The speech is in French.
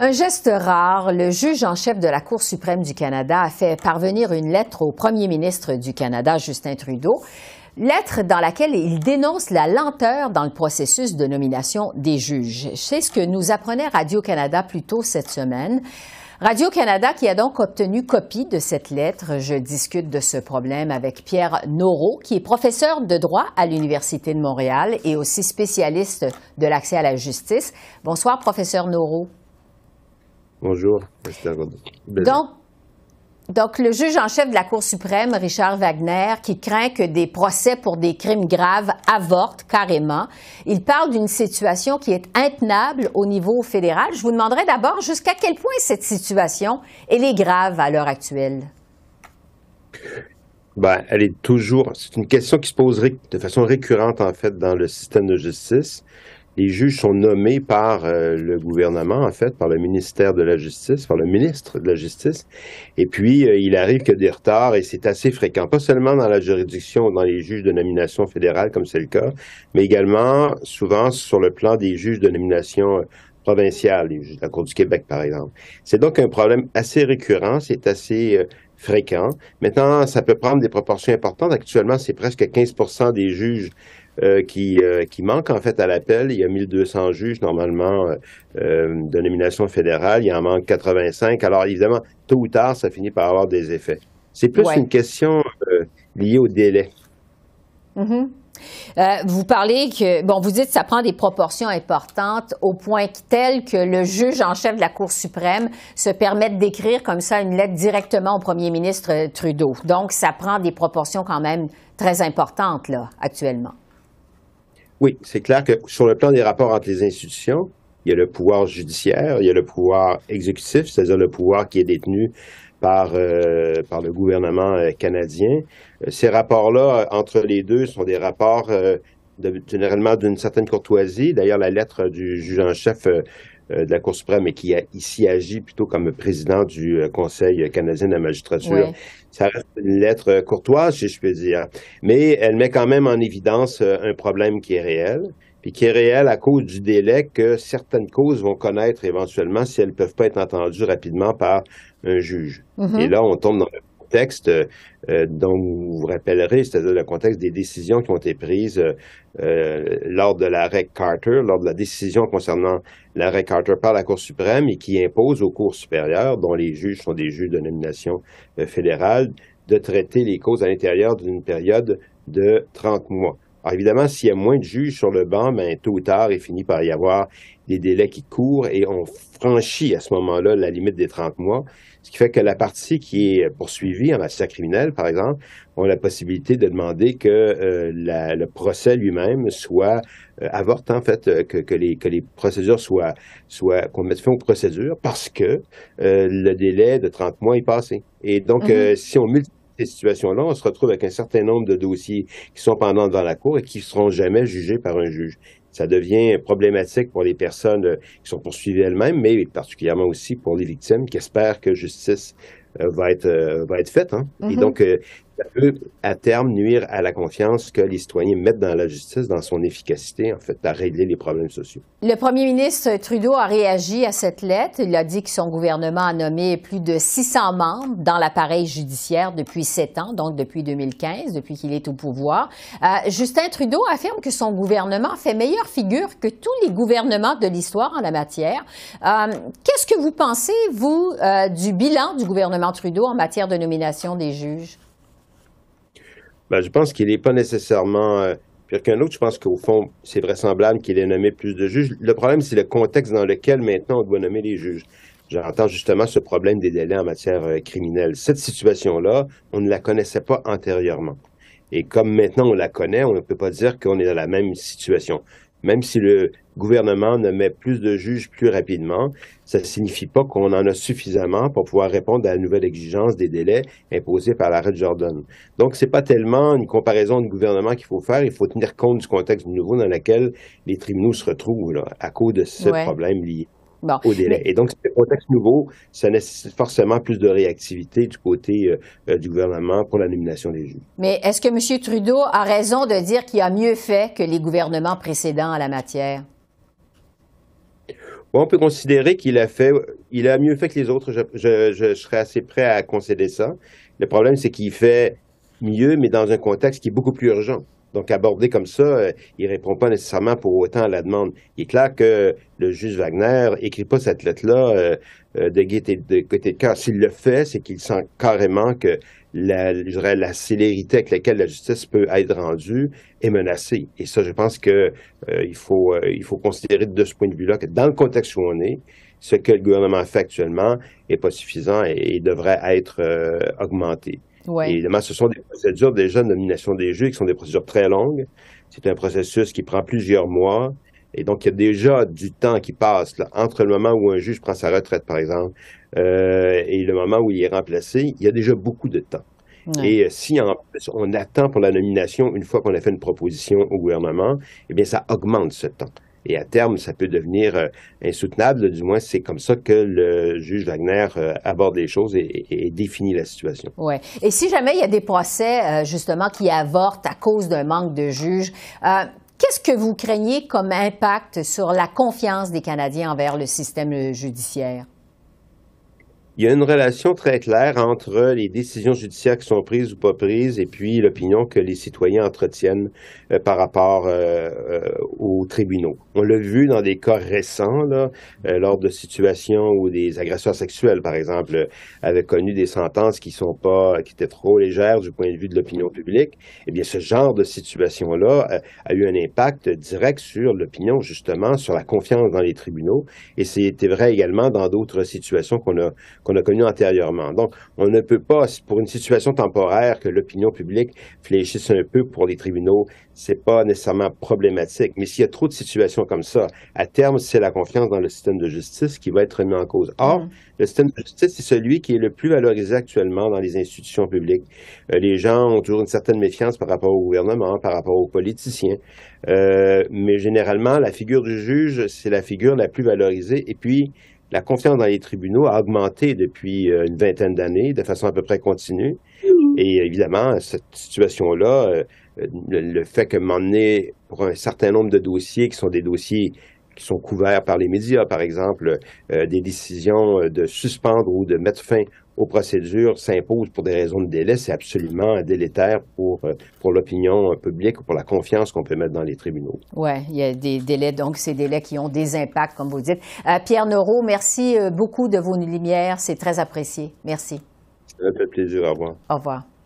Un geste rare, le juge en chef de la Cour suprême du Canada a fait parvenir une lettre au premier ministre du Canada, Justin Trudeau, lettre dans laquelle il dénonce la lenteur dans le processus de nomination des juges. C'est ce que nous apprenait Radio-Canada plus tôt cette semaine. Radio-Canada qui a donc obtenu copie de cette lettre. Je discute de ce problème avec Pierre Noreau, qui est professeur de droit à l'Université de Montréal et aussi spécialiste de l'accès à la justice. Bonsoir, professeur Noreau. Bonjour, Donc, donc, le juge en chef de la Cour suprême, Richard Wagner, qui craint que des procès pour des crimes graves avortent carrément, il parle d'une situation qui est intenable au niveau fédéral. Je vous demanderai d'abord jusqu'à quel point cette situation, est grave à l'heure actuelle. Ben, elle est toujours. C'est une question qui se pose de façon récurrente, en fait, dans le système de justice les juges sont nommés par euh, le gouvernement, en fait, par le ministère de la Justice, par le ministre de la Justice. Et puis, euh, il arrive que des retards, et c'est assez fréquent, pas seulement dans la juridiction, dans les juges de nomination fédérale, comme c'est le cas, mais également souvent sur le plan des juges de nomination euh, provinciale, de la Cour du Québec, par exemple. C'est donc un problème assez récurrent, c'est assez... fréquent. Maintenant, ça peut prendre des proportions importantes. Actuellement, c'est presque 15 des juges euh, euh, qui, manque en fait à l'appel. Il y a 1200 juges normalement euh, de nomination fédérale, il en manque 85. Alors évidemment, tôt ou tard, ça finit par avoir des effets. C'est plus une question liée au délai. Mm-hmm. vous parlez que, bon, vous dites que ça prend des proportions importantes au point tel que le juge en chef de la Cour suprême se permette d'écrire comme ça une lettre directement au premier ministre Trudeau. Donc, ça prend des proportions quand même très importantes, là, actuellement. Oui, c'est clair que sur le plan des rapports entre les institutions, il y a le pouvoir judiciaire, il y a le pouvoir exécutif, c'est-à-dire le pouvoir qui est détenu par, euh, par le gouvernement euh, canadien. Euh, ces rapports-là, entre les deux, sont des rapports généralement d'une certaine courtoisie. D'ailleurs, la lettre du juge en chef de la Cour suprême et qui a ici agi plutôt comme président du Conseil canadien de la magistrature. Ça une lettre courtoise, si je peux dire, mais elle met quand même en évidence euh, un problème qui est réel puis qui est réel à cause du délai que certaines causes vont connaître éventuellement si elles ne peuvent pas être entendues rapidement par un juge. Mm-hmm. Et là, on tombe dans le contexte euh, dont vous vous rappellerez, c'est-à-dire le contexte des décisions qui ont été prises euh, lors de l'arrêt Carter, lors de la décision concernant l'arrêt Carter par la Cour suprême et qui impose aux cours supérieures, dont les juges sont des juges de nomination fédérale, de traiter les causes à l'intérieur d'une période de 30 mois. Alors évidemment, s'il y a moins de juges sur le banc, ben, tôt ou tard, il finit par y avoir des délais qui courent et on franchit à ce moment-là la limite des 30 mois, ce qui fait que la partie qui est poursuivie en matière criminelle, par exemple, a la possibilité de demander que euh, le procès lui-même soit euh, avorté en fait, euh, que, les, procédures soient, qu'on mette fin aux procédures parce que le délai de 30 mois est passé. Et donc, mhm. si on multiplie ces situations-là, on se retrouve avec un certain nombre de dossiers qui sont pendant dans la cour et qui ne seront jamais jugés par un juge. Ça devient problématique pour les personnes euh, qui sont poursuivies elles-mêmes, mais particulièrement aussi pour les victimes qui espèrent que justice euh, va être, euh, va être faite. Hein. Et mm-hmm. donc, ça peut, à terme, nuire à la confiance que les citoyens mettent dans la justice, dans son efficacité, en fait, à régler les problèmes sociaux. Le premier ministre Trudeau a réagi à cette lettre. Il a dit que son gouvernement a nommé plus de 600 membres dans l'appareil judiciaire depuis sept ans, donc depuis 2015, depuis qu'il est au pouvoir. Euh, Justin Trudeau affirme que son gouvernement fait meilleure figure que tous les gouvernements de l'histoire en la matière. Euh, qu'est-ce que vous pensez, vous, euh, du bilan du gouvernement Trudeau en matière de nomination des juges? Ben, je pense qu'il n'est pas nécessairement euh, pire qu'un autre. Je pense qu'au fond, c'est vraisemblable qu'il ait nommé plus de juges. Le problème, c'est le contexte dans lequel maintenant on doit nommer les juges. J'entends justement ce problème des délais en matière euh, criminelle. Cette situation-là, on ne la connaissait pas antérieurement. Et comme maintenant on la connaît, on ne peut pas dire qu'on est dans la même situation. Même si le gouvernement ne met plus de juges plus rapidement, ça ne signifie pas qu'on en a suffisamment pour pouvoir répondre à la nouvelle exigence des délais imposés par l'arrêt de Jordan. Donc, ce n'est pas tellement une comparaison de gouvernement qu'il faut faire, il faut tenir compte du contexte nouveau dans lequel les tribunaux se retrouvent à cause de ce problème lié. Et donc, c'est un contexte nouveau, ça nécessite forcément plus de réactivité du côté euh, euh, du gouvernement pour la nomination des juges. Mais est-ce que M. Trudeau a raison de dire qu'il a mieux fait que les gouvernements précédents en la matière? on peut considérer qu'il a fait, il a mieux fait que les autres. je serais assez prêt à concéder ça. Le problème, c'est qu'il fait mieux, mais dans un contexte qui est beaucoup plus urgent. Donc, abordé comme ça, euh, il ne répond pas nécessairement pour autant à la demande. Il est clair que le juge Wagner écrit pas cette lettre-là euh, euh de de côté de cœur. S'il le fait, c'est qu'il sent carrément que la, la célérité avec laquelle la justice peut être rendue est menacée. Et ça, je pense que euh, il faut il faut considérer de ce point de vue-là que dans le contexte où on est, ce que le gouvernement fait actuellement n'est pas suffisant et devrait être augmenté. Et évidemment, ce sont des procédures déjà de nomination des juges qui sont des procédures très longues. C'est un processus qui prend plusieurs mois. Et donc, il y a déjà du temps qui passe là, entre le moment où un juge prend sa retraite, par exemple, euh, et le moment où il est remplacé. Il y a déjà beaucoup de temps. Et euh, si on attend pour la nomination une fois qu'on a fait une proposition au gouvernement, eh bien, ça augmente ce temps. Et à terme, ça peut devenir euh, insoutenable. Du moins, c'est comme ça que le juge Wagner euh, aborde les choses et, définit la situation. Oui. Et si jamais il y a des procès, euh, justement, qui avortent à cause d'un manque de juges, Qu'est-ce que vous craignez comme impact sur la confiance des Canadiens envers le système judiciaire? il y a une relation très claire entre les décisions judiciaires qui sont prises ou pas prises et puis l'opinion que les citoyens entretiennent euh, par rapport euh, euh, aux tribunaux. On l'a vu dans des cas récents, là, lors de situations où des agresseurs sexuels, par exemple, avaient connu des sentences qui sont pas, qui étaient trop légères du point de vue de l'opinion publique. Eh bien, ce genre de situation-là a eu un impact direct sur l'opinion, justement, sur la confiance dans les tribunaux. Et c'était vrai également dans d'autres situations qu'on a qu'on a connu antérieurement. Donc, on ne peut pas, pour une situation temporaire, que l'opinion publique fléchisse un peu pour les tribunaux, c'est pas nécessairement problématique. Mais s'il y a trop de situations comme ça, à terme, c'est la confiance dans le système de justice qui va être remis en cause. Or, mm. le système de justice, c'est celui qui est le plus valorisé actuellement dans les institutions publiques. Euh, les gens ont toujours une certaine méfiance par rapport au gouvernement, par rapport aux politiciens. Euh, mais généralement, la figure du juge, c'est la figure la plus valorisée. Et puis, la confiance dans les tribunaux a augmenté depuis euh, une vingtaine d'années de façon à peu près continue. Mmh. Et évidemment, cette situation-là, euh, le, fait que m'emmener pour un certain nombre de dossiers qui sont des dossiers qui sont couverts par les médias, par exemple, euh, des décisions euh, de suspendre ou de mettre fin aux procédures s'imposent pour des raisons de délai, c'est absolument délétère pour, euh, pour l'opinion publique ou pour la confiance qu'on peut mettre dans les tribunaux. Oui, il y a des délais, donc ces délais qui ont des impacts, comme vous dites. Pierre Neuro, merci beaucoup de vos lumières, c'est très apprécié. Merci. Ça fait plaisir, au revoir. Au revoir.